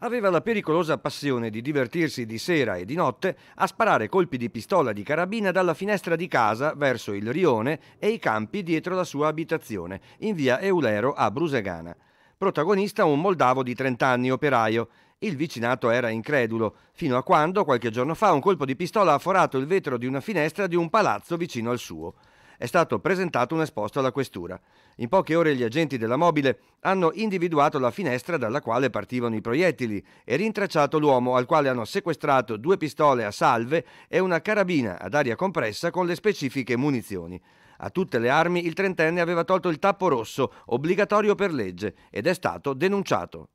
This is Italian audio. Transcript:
aveva la pericolosa passione di divertirsi di sera e di notte a sparare colpi di pistola di carabina dalla finestra di casa verso il rione e i campi dietro la sua abitazione, in via Eulero a Brusegana. Protagonista un moldavo di 30 anni operaio. Il vicinato era incredulo, fino a quando, qualche giorno fa, un colpo di pistola ha forato il vetro di una finestra di un palazzo vicino al suo è stato presentato un esposto alla questura. In poche ore gli agenti della mobile hanno individuato la finestra dalla quale partivano i proiettili e rintracciato l'uomo al quale hanno sequestrato due pistole a salve e una carabina ad aria compressa con le specifiche munizioni. A tutte le armi il trentenne aveva tolto il tappo rosso, obbligatorio per legge, ed è stato denunciato.